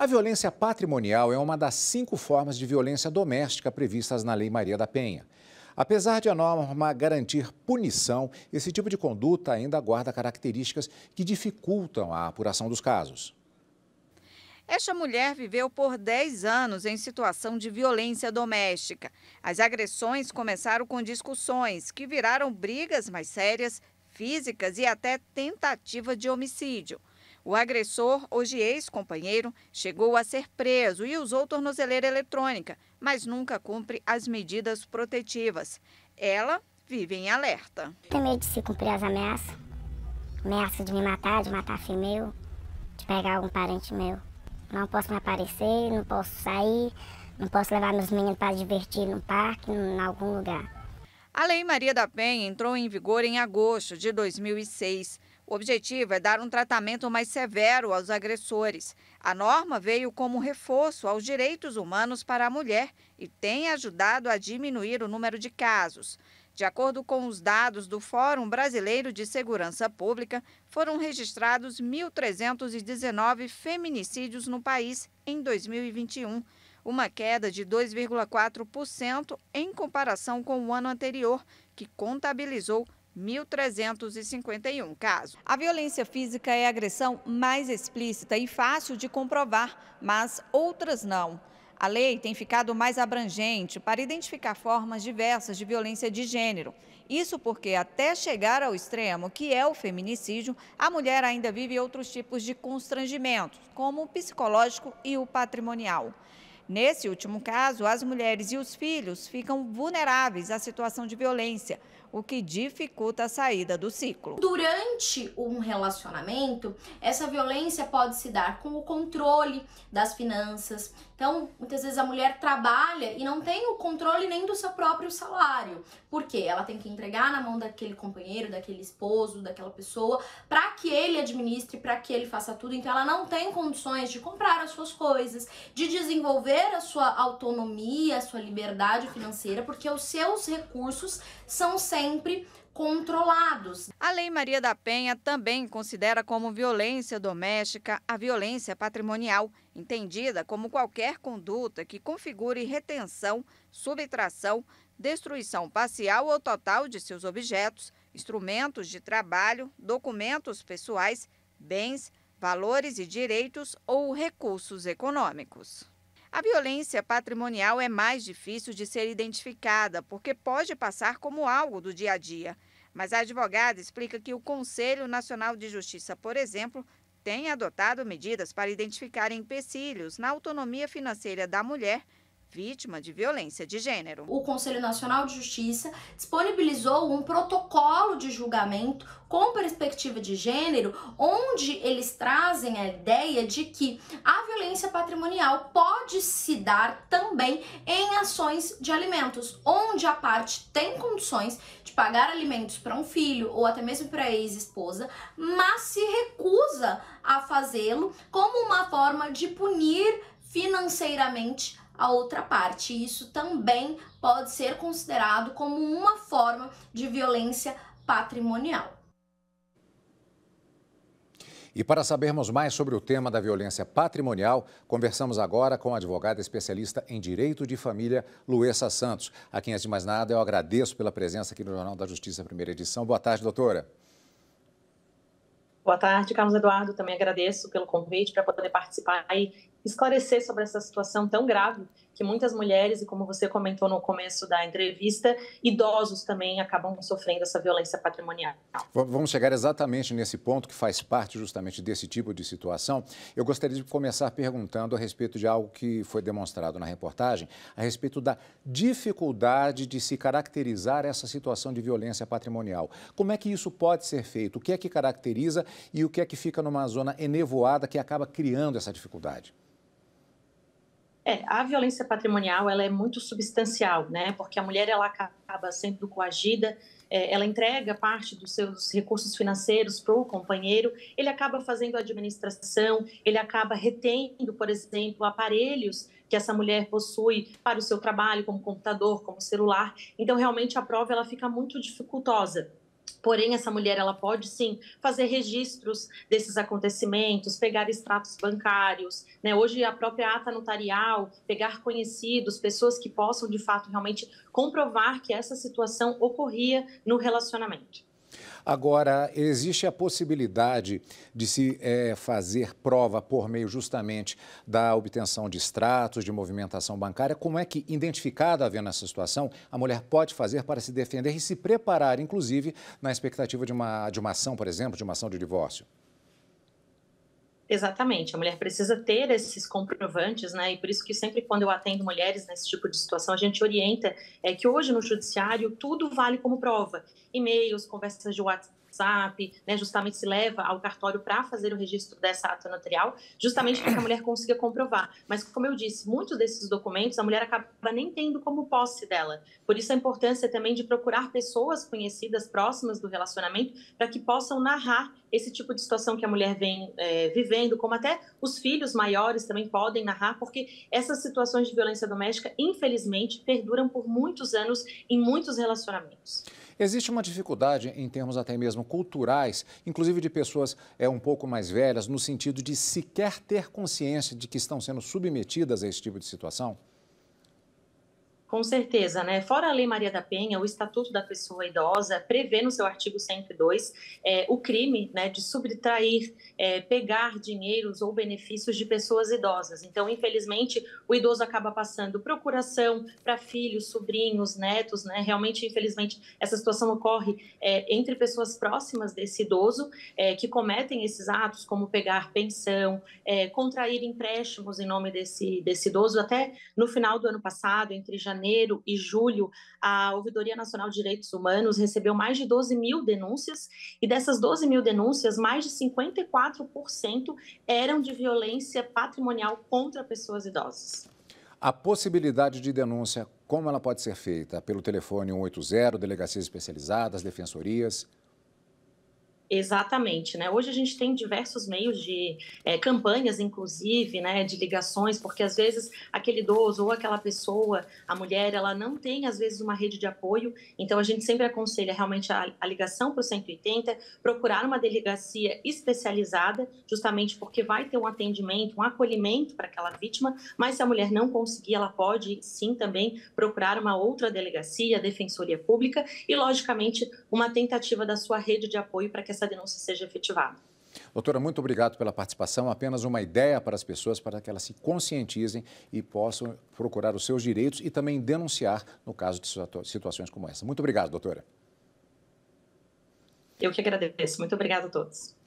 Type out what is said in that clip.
A violência patrimonial é uma das cinco formas de violência doméstica previstas na Lei Maria da Penha. Apesar de a norma garantir punição, esse tipo de conduta ainda guarda características que dificultam a apuração dos casos. Esta mulher viveu por 10 anos em situação de violência doméstica. As agressões começaram com discussões, que viraram brigas mais sérias, físicas e até tentativa de homicídio. O agressor, hoje ex-companheiro, chegou a ser preso e usou tornozeleira eletrônica, mas nunca cumpre as medidas protetivas. Ela vive em alerta. Tem medo de se cumprir as ameaças. Ameaça de me matar, de matar filho meu, de pegar algum parente meu. Não posso me aparecer, não posso sair, não posso levar meus meninos para divertir no parque, em algum lugar. A Lei Maria da Penha entrou em vigor em agosto de 2006. O objetivo é dar um tratamento mais severo aos agressores. A norma veio como reforço aos direitos humanos para a mulher e tem ajudado a diminuir o número de casos. De acordo com os dados do Fórum Brasileiro de Segurança Pública, foram registrados 1.319 feminicídios no país em 2021, uma queda de 2,4% em comparação com o ano anterior, que contabilizou 1.351 casos. A violência física é a agressão mais explícita e fácil de comprovar, mas outras não. A lei tem ficado mais abrangente para identificar formas diversas de violência de gênero. Isso porque, até chegar ao extremo, que é o feminicídio, a mulher ainda vive outros tipos de constrangimentos, como o psicológico e o patrimonial. Nesse último caso, as mulheres e os filhos ficam vulneráveis à situação de violência, o que dificulta a saída do ciclo. Durante um relacionamento, essa violência pode se dar com o controle das finanças, então, muitas vezes a mulher trabalha e não tem o controle nem do seu próprio salário. Por quê? Ela tem que entregar na mão daquele companheiro, daquele esposo, daquela pessoa, para que ele administre, para que ele faça tudo. Então, ela não tem condições de comprar as suas coisas, de desenvolver a sua autonomia, a sua liberdade financeira, porque os seus recursos são sempre controlados. A Lei Maria da Penha também considera como violência doméstica a violência patrimonial, entendida como qualquer conduta que configure retenção, subtração, destruição parcial ou total de seus objetos, instrumentos de trabalho, documentos pessoais, bens, valores e direitos ou recursos econômicos. A violência patrimonial é mais difícil de ser identificada, porque pode passar como algo do dia a dia. Mas a advogada explica que o Conselho Nacional de Justiça, por exemplo, tem adotado medidas para identificar empecilhos na autonomia financeira da mulher vítima de violência de gênero. O Conselho Nacional de Justiça disponibilizou um protocolo de julgamento com perspectiva de gênero, onde eles trazem a ideia de que a violência patrimonial pode se dar também em ações de alimentos, onde a parte tem condições de pagar alimentos para um filho ou até mesmo para a ex-esposa, mas se recusa a fazê-lo como uma forma de punir financeiramente a outra parte. Isso também pode ser considerado como uma forma de violência patrimonial. E para sabermos mais sobre o tema da violência patrimonial, conversamos agora com a advogada especialista em direito de família, Luessa Santos. A quem, antes de mais nada, eu agradeço pela presença aqui no Jornal da Justiça, primeira edição. Boa tarde, doutora. Boa tarde, Carlos Eduardo. Também agradeço pelo convite para poder participar e esclarecer sobre essa situação tão grave que muitas mulheres, e como você comentou no começo da entrevista, idosos também acabam sofrendo essa violência patrimonial. Vamos chegar exatamente nesse ponto que faz parte justamente desse tipo de situação. Eu gostaria de começar perguntando a respeito de algo que foi demonstrado na reportagem, a respeito da dificuldade de se caracterizar essa situação de violência patrimonial. Como é que isso pode ser feito? O que é que caracteriza e o que é que fica numa zona enevoada que acaba criando essa dificuldade? É, a violência patrimonial ela é muito substancial, né? Porque a mulher ela acaba sendo coagida, é, ela entrega parte dos seus recursos financeiros para o companheiro, ele acaba fazendo administração, ele acaba retendo, por exemplo, aparelhos que essa mulher possui para o seu trabalho, como computador, como celular. Então, realmente a prova ela fica muito dificultosa. Porém, essa mulher ela pode sim fazer registros desses acontecimentos, pegar extratos bancários, né? Hoje a própria ata notarial, pegar conhecidos, pessoas que possam de fato realmente comprovar que essa situação ocorria no relacionamento. Agora, existe a possibilidade de se é, fazer prova por meio justamente da obtenção de extratos, de movimentação bancária. Como é que, identificada havendo essa situação, a mulher pode fazer para se defender e se preparar, inclusive, na expectativa de uma, de uma ação, por exemplo, de uma ação de divórcio? Exatamente, a mulher precisa ter esses comprovantes, né? E por isso que sempre quando eu atendo mulheres nesse tipo de situação, a gente orienta é que hoje no judiciário tudo vale como prova. E-mails, conversas de WhatsApp, né, justamente se leva ao cartório para fazer o registro dessa ata notarial, justamente para que a mulher consiga comprovar. Mas, como eu disse, muitos desses documentos a mulher acaba nem tendo como posse dela. Por isso, a importância também de procurar pessoas conhecidas, próximas do relacionamento, para que possam narrar esse tipo de situação que a mulher vem é, vivendo vivendo, como até os filhos maiores também podem narrar, porque essas situações de violência doméstica, infelizmente, perduram por muitos anos em muitos relacionamentos. Existe uma dificuldade em termos até mesmo culturais, inclusive de pessoas é, um pouco mais velhas, no sentido de sequer ter consciência de que estão sendo submetidas a esse tipo de situação? Com certeza, né? Fora a Lei Maria da Penha, o Estatuto da Pessoa Idosa prevê no seu artigo 102 é, o crime né, de subtrair, é, pegar dinheiros ou benefícios de pessoas idosas. Então, infelizmente, o idoso acaba passando procuração para filhos, sobrinhos, netos, né? Realmente, infelizmente, essa situação ocorre é, entre pessoas próximas desse idoso é, que cometem esses atos, como pegar pensão, é, contrair empréstimos em nome desse, desse idoso. Até no final do ano passado, entre janeiro janeiro e julho, a Ouvidoria Nacional de Direitos Humanos recebeu mais de 12 mil denúncias, e dessas 12 mil denúncias, mais de 54% eram de violência patrimonial contra pessoas idosas. A possibilidade de denúncia, como ela pode ser feita? Pelo telefone 180, delegacias especializadas, defensorias? Exatamente, né? Hoje a gente tem diversos meios de é, campanhas, inclusive, né, de ligações, porque às vezes aquele idoso ou aquela pessoa, a mulher, ela não tem às vezes uma rede de apoio. Então a gente sempre aconselha realmente a, a ligação para o 180, procurar uma delegacia especializada, justamente porque vai ter um atendimento, um acolhimento para aquela vítima. Mas se a mulher não conseguir, ela pode sim também procurar uma outra delegacia, defensoria pública e, logicamente, uma tentativa da sua rede de apoio para que essa denúncia seja efetivada. Doutora, muito obrigado pela participação. Apenas uma ideia para as pessoas, para que elas se conscientizem e possam procurar os seus direitos e também denunciar no caso de situações como essa. Muito obrigado, doutora. Eu que agradeço. Muito obrigada a todos.